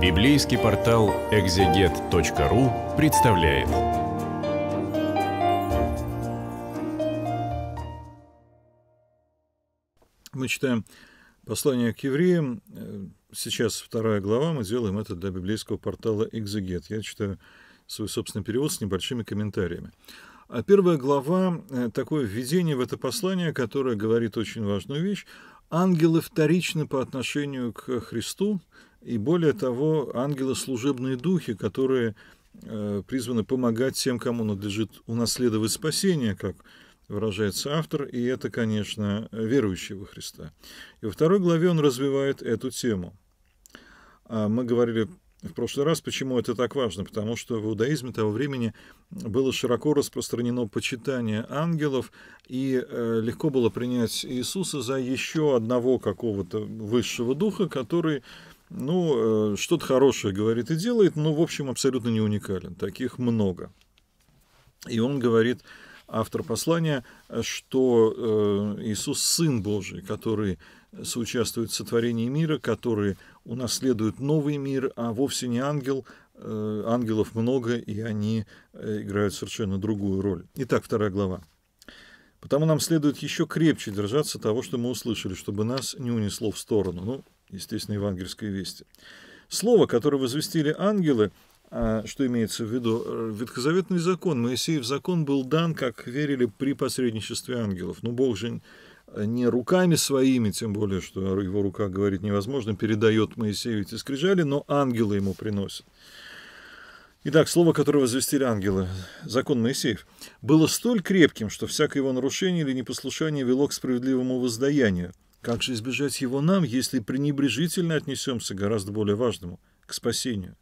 Библейский портал экзегет.ру представляет. Мы читаем послание к евреям. Э, сейчас вторая глава, мы делаем это для библейского портала экзегет. Я читаю свой собственный перевод с небольшими комментариями. А первая глава э, – такое введение в это послание, которое говорит очень важную вещь. Ангелы вторичны по отношению к Христу, и более того, ангелы – служебные духи, которые э, призваны помогать тем, кому надлежит унаследовать спасение, как выражается автор, и это, конечно, верующие во Христа. И во второй главе он развивает эту тему. А мы говорили в прошлый раз, почему это так важно, потому что в иудаизме того времени было широко распространено почитание ангелов, и э, легко было принять Иисуса за еще одного какого-то высшего духа, который ну, э, что-то хорошее говорит и делает, но, в общем, абсолютно не уникален. Таких много. И он говорит, автор послания, что э, Иисус – Сын Божий, который соучаствует в сотворении мира, который унаследует новый мир, а вовсе не ангел. Э, ангелов много, и они играют совершенно другую роль. Итак, вторая глава. Потому нам следует еще крепче держаться того, что мы услышали, чтобы нас не унесло в сторону. Ну, естественно, евангельской вести. Слово, которое возвестили ангелы, а, что имеется в виду? Э, ветхозаветный закон, Моисеев закон был дан, как верили, при посредничестве ангелов. Но ну, Бог же э, не руками своими, тем более, что его рука, говорит, невозможно, передает Моисею эти скрижали, но ангелы ему приносят. Итак, слово, которое возвестили ангелы, закон Моисеев, было столь крепким, что всякое его нарушение или непослушание вело к справедливому воздаянию – как же избежать его нам, если пренебрежительно отнесемся к гораздо более важному, к спасению?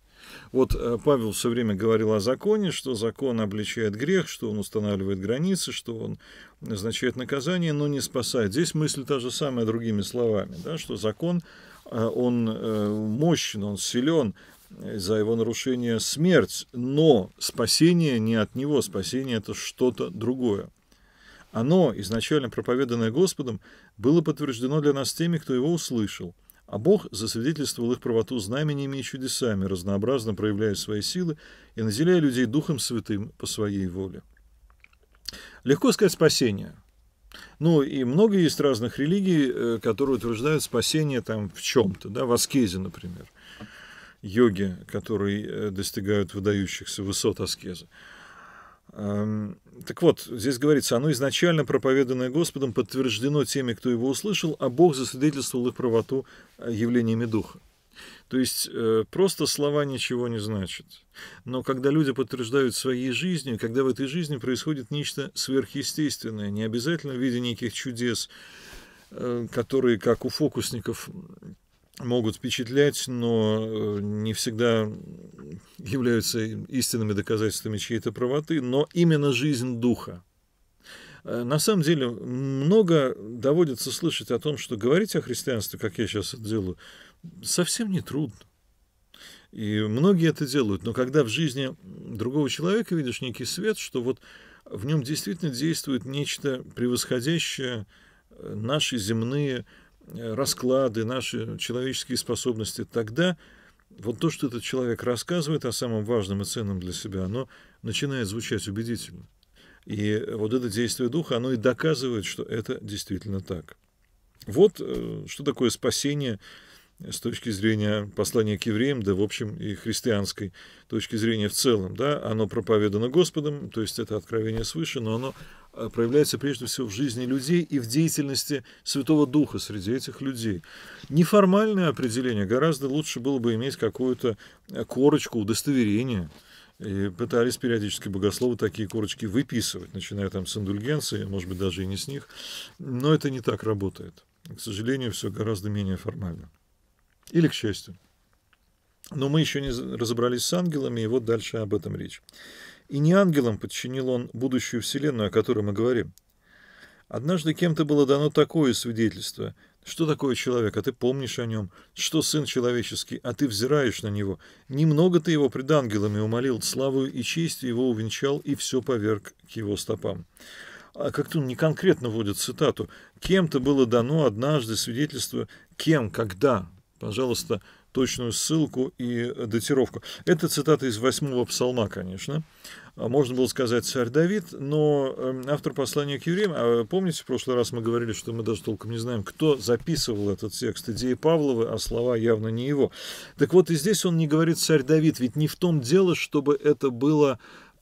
Вот э, Павел все время говорил о законе, что закон обличает грех, что он устанавливает границы, что он означает наказание, но не спасает. Здесь мысль та же самая другими словами, да, что закон, э, он э, мощен, он силен, за его нарушение смерть, но спасение не от него, спасение это что-то другое. Оно, изначально проповеданное Господом, было подтверждено для нас теми, кто его услышал, а Бог засвидетельствовал их правоту знамениями и чудесами, разнообразно проявляя свои силы и наделяя людей Духом Святым по своей воле. Легко сказать спасение. Ну и много есть разных религий, э, которые утверждают спасение там в чем-то, да, в аскезе, например, йоги, которые э, достигают выдающихся высот аскезы. Так вот, здесь говорится, оно изначально проповеданное Господом подтверждено теми, кто его услышал, а Бог засвидетельствовал их правоту э, явлениями Духа. То есть э, просто слова ничего не значат. Но когда люди подтверждают своей жизнью, когда в этой жизни происходит нечто сверхъестественное, не обязательно в виде неких чудес, э, которые, как у фокусников, могут впечатлять, но э, не всегда являются истинными доказательствами чьей-то правоты, но именно жизнь духа. Э, на самом деле много доводится слышать о том, что говорить о христианстве, как я сейчас это делаю, совсем не трудно. И многие это делают, но когда в жизни другого человека видишь некий свет, что вот в нем действительно действует нечто превосходящее э, наши земные расклады, наши человеческие способности, тогда вот то, что этот человек рассказывает о самом важном и ценном для себя, оно начинает звучать убедительно. И вот это действие духа, оно и доказывает, что это действительно так. Вот э, что такое спасение с точки зрения послания к евреям, да, в общем, и христианской точки зрения в целом. Да? Оно проповедано Господом, то есть это откровение свыше, но оно Э, проявляется прежде всего в жизни людей и в деятельности Святого Духа среди этих людей. Неформальное определение гораздо лучше было бы иметь какую-то э, корочку удостоверения. И пытались периодически богословы такие корочки выписывать, начиная там с индульгенции, может быть, даже и не с них. Но это не так работает. К сожалению, все гораздо менее формально. Или к счастью. Но мы еще не разобрались с ангелами, и вот дальше об этом речь. И не ангелам подчинил он будущую вселенную, о которой мы говорим. Однажды кем-то было дано такое свидетельство. Что такое человек, а ты помнишь о нем? Что сын человеческий, а ты взираешь на него? Немного ты его пред ангелами умолил, славу и честь его увенчал, и все поверг к его стопам. А как-то он не конкретно вводит цитату. Кем-то было дано однажды свидетельство, кем, когда. Пожалуйста, точную ссылку и датировку. Это цитата из восьмого псалма, конечно. А, можно было сказать царь Давид, но эм, автор послания к евреям, а, помните, в прошлый раз мы говорили, что мы даже толком не знаем, кто записывал этот текст, идеи Павловы, а слова явно не его. Так вот и здесь он не говорит царь Давид, ведь не в том дело, чтобы это было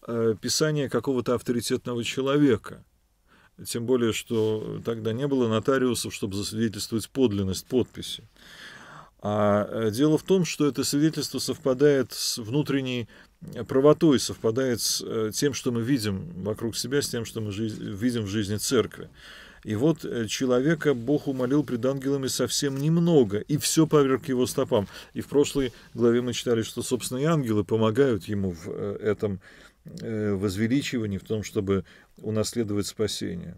э, писание какого-то авторитетного человека. Тем более, что тогда не было нотариусов, чтобы засвидетельствовать подлинность подписи. А э, дело в том, что это свидетельство совпадает с внутренней э, правотой, совпадает с э, тем, что мы видим вокруг себя, с тем, что мы видим в жизни церкви. И вот человека Бог умолил пред ангелами совсем немного, и все поверг его стопам. И в прошлой главе мы читали, что, собственно, и ангелы помогают ему в этом возвеличивании, в том, чтобы унаследовать спасение.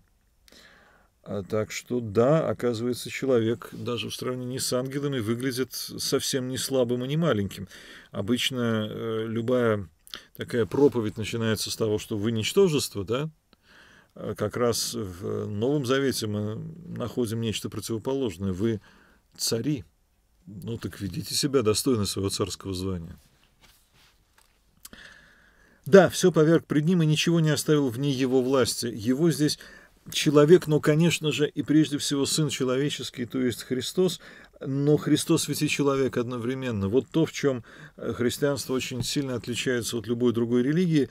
А так что да, оказывается, человек даже в сравнении с ангелами выглядит совсем не слабым и не маленьким. Обычно э, любая такая проповедь начинается с того, что вы ничтожество, да? А как раз в Новом Завете мы находим нечто противоположное. Вы цари. Ну так ведите себя достойно своего царского звания. Да, все поверг пред ним и ничего не оставил вне его власти. Его здесь человек, но, конечно же, и прежде всего Сын Человеческий, то есть Христос, но Христос ведь и человек одновременно. Вот то, в чем э, христианство очень сильно отличается от любой другой религии,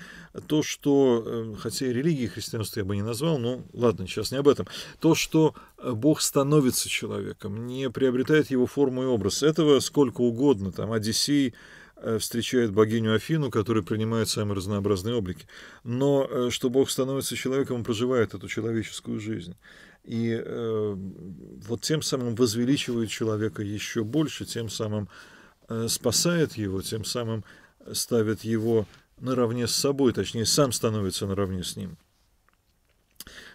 то, что, э, хотя и религии христианства я бы не назвал, но ладно, сейчас не об этом, то, что э, Бог становится человеком, не приобретает его форму и образ. Этого сколько угодно, там, Одиссей, Э, встречает богиню Афину, которая принимает самые разнообразные облики. Но э, что Бог становится человеком, он проживает эту человеческую жизнь. И э, вот тем самым возвеличивает человека еще больше, тем самым э, спасает его, тем самым ставит его наравне с собой, точнее, сам становится наравне с ним.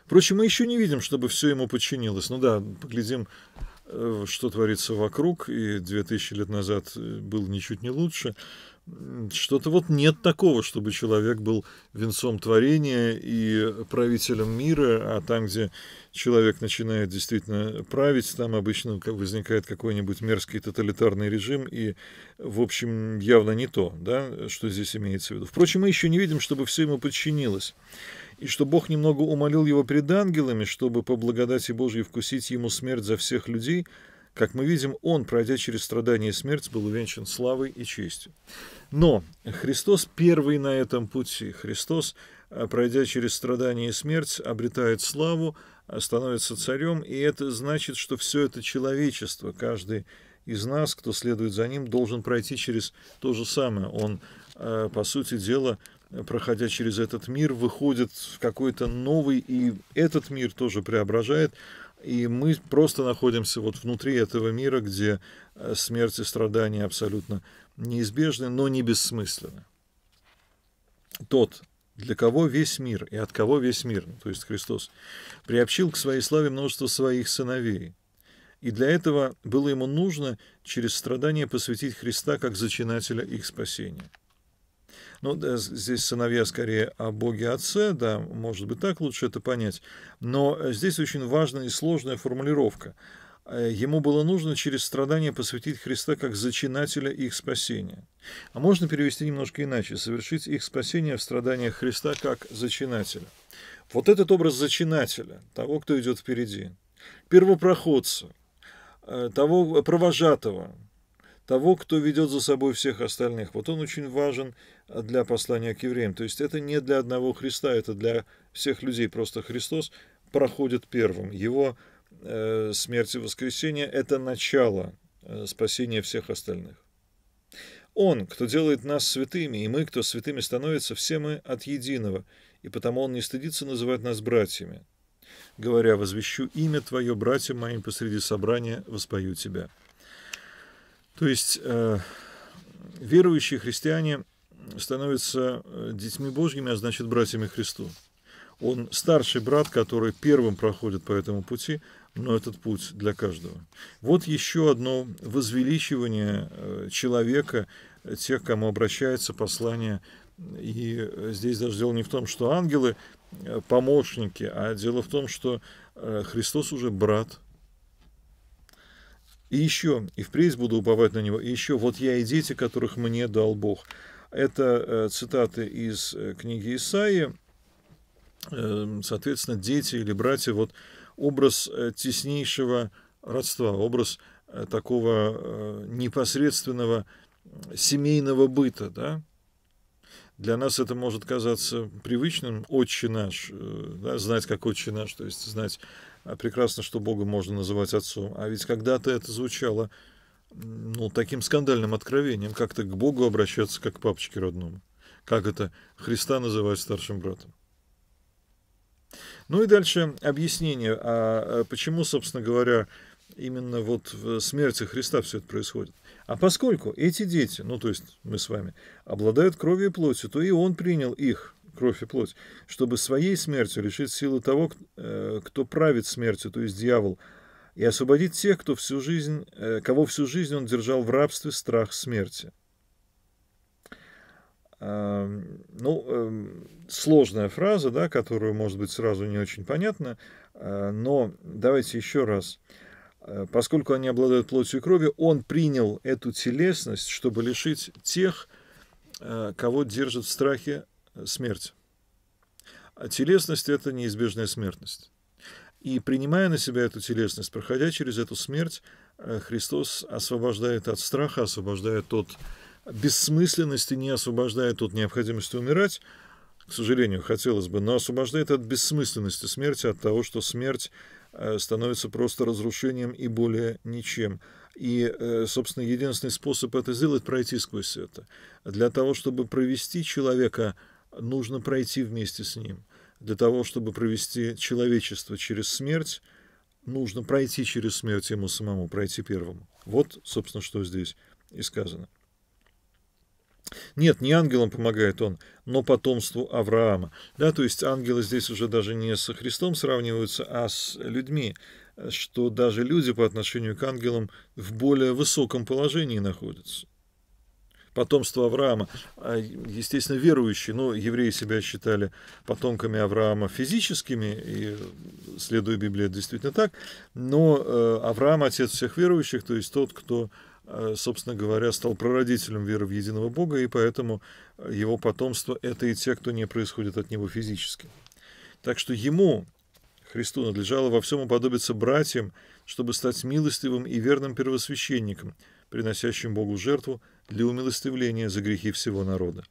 Впрочем, мы еще не видим, чтобы все ему подчинилось. Ну да, поглядим Э, что творится вокруг, и 2000 лет назад э, был ничуть не лучше. Что-то вот нет такого, чтобы человек был венцом творения и правителем мира, а там, где человек начинает действительно править, там обычно возникает какой-нибудь мерзкий тоталитарный режим, и, в общем, явно не то, да, что здесь имеется в виду. Впрочем, мы еще не видим, чтобы все ему подчинилось и что Бог немного умолил его пред ангелами, чтобы по благодати Божьей вкусить ему смерть за всех людей, как мы видим, он, пройдя через страдания и смерть, был увенчан славой и честью. Но Христос первый на этом пути. Христос, а, пройдя через страдания и смерть, обретает славу, а, становится царем, и это значит, что все это человечество, каждый из нас, кто следует за ним, должен пройти через то же самое. Он, а, по сути дела, проходя через этот мир, выходит в какой-то новый, и этот мир тоже преображает. И мы просто находимся вот внутри этого мира, где э, смерть и страдания абсолютно неизбежны, но не бессмысленны. Тот, для кого весь мир и от кого весь мир, ну, то есть Христос, приобщил к своей славе множество своих сыновей. И для этого было ему нужно через страдания посвятить Христа как зачинателя их спасения. Ну, да, здесь сыновья скорее о Боге Отце, да, может быть, так лучше это понять. Но э, здесь очень важная и сложная формулировка. Э, ему было нужно через страдания посвятить Христа как зачинателя их спасения. А можно перевести немножко иначе, совершить их спасение в страданиях Христа как зачинателя. Вот этот образ зачинателя, того, кто идет впереди, первопроходца, э, того провожатого, того, кто ведет за собой всех остальных. Вот он очень важен для послания к евреям. То есть это не для одного Христа, это для всех людей. Просто Христос проходит первым. Его э, смерть и воскресение – это начало э, спасения всех остальных. Он, кто делает нас святыми, и мы, кто святыми становится, все мы от единого, и потому он не стыдится называть нас братьями. Говоря, возвещу имя Твое, братья моим посреди собрания, воспою Тебя. То есть э, верующие христиане становятся э, детьми Божьими, а значит братьями Христу. Он старший брат, который первым проходит по этому пути, но этот путь для каждого. Вот еще одно возвеличивание э, человека, тех, кому обращается послание. И э, здесь даже дело не в том, что ангелы помощники, а дело в том, что Христос уже брат и еще, и впредь буду уповать на него, и еще, вот я и дети, которых мне дал Бог. Это э, цитаты из э, книги Исаии. Эм, соответственно, дети или братья, вот образ э, теснейшего родства, образ такого непосредственного семейного быта, да, для нас это может казаться привычным, отче наш, да, знать как отче наш, то есть знать а прекрасно, что Бога можно называть отцом. А ведь когда-то это звучало ну, таким скандальным откровением, как-то к Богу обращаться как к папочке родному. Как это Христа называть старшим братом. Ну и дальше объяснение, а, а почему, собственно говоря, именно вот в смерти Христа все это происходит. А поскольку эти дети, ну то есть мы с вами, обладают кровью и плотью, то и он принял их, кровь и плоть, чтобы своей смертью лишить силы того, э, кто правит смертью, то есть дьявол, и освободить тех, кто всю жизнь, э, кого всю жизнь он держал в рабстве страх смерти. Эм, ну, эм, сложная фраза, да, которую, может быть, сразу не очень понятна, э, но давайте еще раз. Поскольку они обладают плотью и кровью, он принял эту телесность, чтобы лишить тех, кого держат в страхе смерть. А телесность – это неизбежная смертность. И принимая на себя эту телесность, проходя через эту смерть, э, Христос освобождает от страха, освобождает от бессмысленности, не освобождает от необходимости умирать, к сожалению, хотелось бы, но освобождает от бессмысленности смерти, от того, что смерть э, становится просто разрушением и более ничем. И, э, собственно, единственный способ это сделать – пройти сквозь это. Для того, чтобы провести человека – нужно пройти вместе с ним. Для того, чтобы провести человечество через смерть, нужно пройти через смерть ему самому, пройти первому. Вот, собственно, что здесь и сказано. Нет, не ангелам помогает он, но потомству Авраама. Да, то есть ангелы здесь уже даже не со Христом сравниваются, а с людьми, что даже люди по отношению к ангелам в более высоком положении находятся потомство Авраама. А, естественно, верующие, но ну, евреи себя считали потомками Авраама физическими, и следуя Библии, действительно так. Но э, Авраам – отец всех верующих, то есть тот, кто э, собственно говоря, стал прародителем веры в единого Бога, и поэтому э, его потомство – это и те, кто не происходит от него физически. Так что ему, Христу, надлежало во всем уподобиться братьям, чтобы стать милостивым и верным первосвященником, приносящим Богу жертву для умилостивления за грехи всего народа.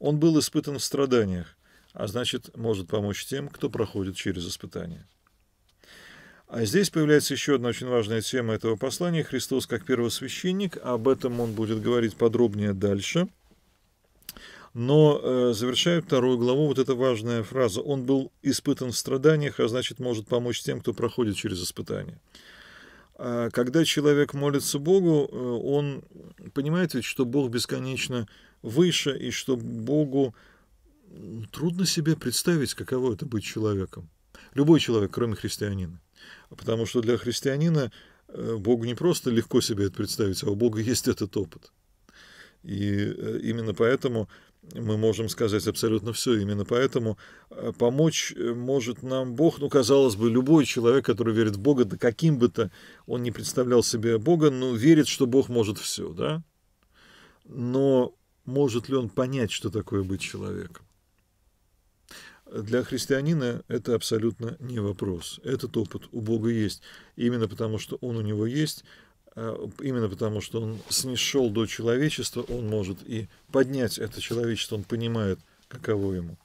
Он был испытан в страданиях, а значит, может помочь тем, кто проходит через испытания. А здесь появляется еще одна очень важная тема этого послания – Христос как первосвященник. Об этом он будет говорить подробнее дальше. Но э, завершая вторую главу, вот эта важная фраза «Он был испытан в страданиях, а значит, может помочь тем, кто проходит через испытания». А когда человек молится Богу, э, он понимает ведь, что Бог бесконечно выше, и что Богу трудно себе представить, каково это быть человеком. Любой человек, кроме христианина. Потому что для христианина э, Богу не просто легко себе это представить, а у Бога есть этот опыт. И э, именно поэтому мы можем сказать абсолютно все. Именно поэтому э, помочь э, может нам Бог, ну, казалось бы, любой человек, который верит в Бога, да каким бы то он не представлял себе Бога, но верит, что Бог может все, да? Но может ли он понять, что такое быть человеком? Для христианина это абсолютно не вопрос. Этот опыт у Бога есть. Именно потому, что он у него есть, а, именно потому, что он снизшел до человечества, он может и поднять это человечество, он понимает, каково ему.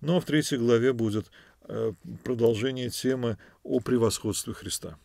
Но в третьей главе будет а, продолжение темы о превосходстве Христа.